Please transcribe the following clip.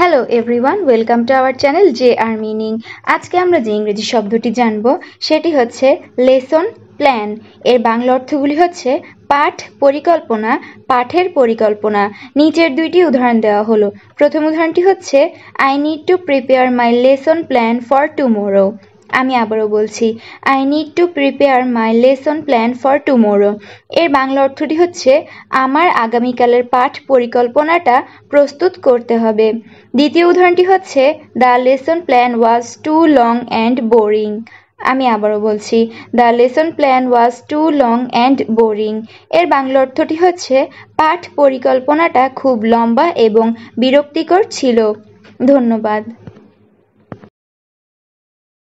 hello everyone welcome to our channel J R meaning আজকে আমরা যে ইংরেজি শব্দটি জানব সেটি হচ্ছে লেসন প্ল্যান এর বাংলা অর্থগুলি হচ্ছে পাঠ পরিকল্পনা পাঠের পরিকল্পনা নিচের দুইটি উদাহরণ দেওয়া হলো প্রথম উদাহরণটি হচ্ছে I need to prepare my lesson plan for tomorrow আমি আবারও বলছি I need to prepare my lesson plan for tomorrow এর বাংলা অর্থটি হচ্ছে আমার আগামীকালের পাঠ পরিকল্পনাটা প্রস্তুত করতে হবে দ্বিতীয় উদাহরণটি হচ্ছে the lesson plan was too long and boring আমি আবারও বলছি the lesson plan was too long and boring এর বাংলা অর্থটি হচ্ছে পাঠ পরিকল্পনাটা খুব লম্বা এবং বিরক্তিকর ছিল ধন্যবাদ